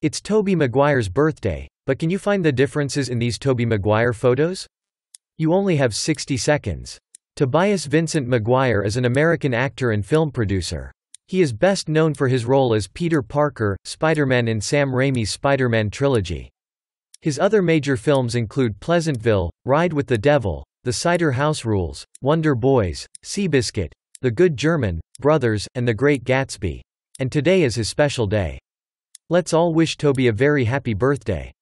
It's Toby Maguire's birthday, but can you find the differences in these Toby Maguire photos? You only have 60 seconds. Tobias Vincent Maguire is an American actor and film producer. He is best known for his role as Peter Parker, Spider-Man in Sam Raimi's Spider-Man trilogy. His other major films include Pleasantville, Ride with the Devil, The Cider House Rules, Wonder Boys, Seabiscuit, The Good German, Brothers, and The Great Gatsby. And today is his special day. Let's all wish Toby a very happy birthday.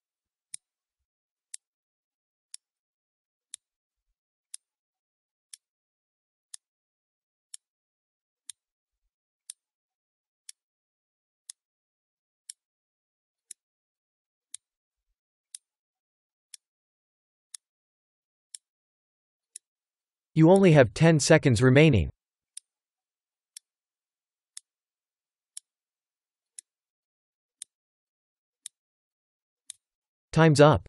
You only have 10 seconds remaining. Time's up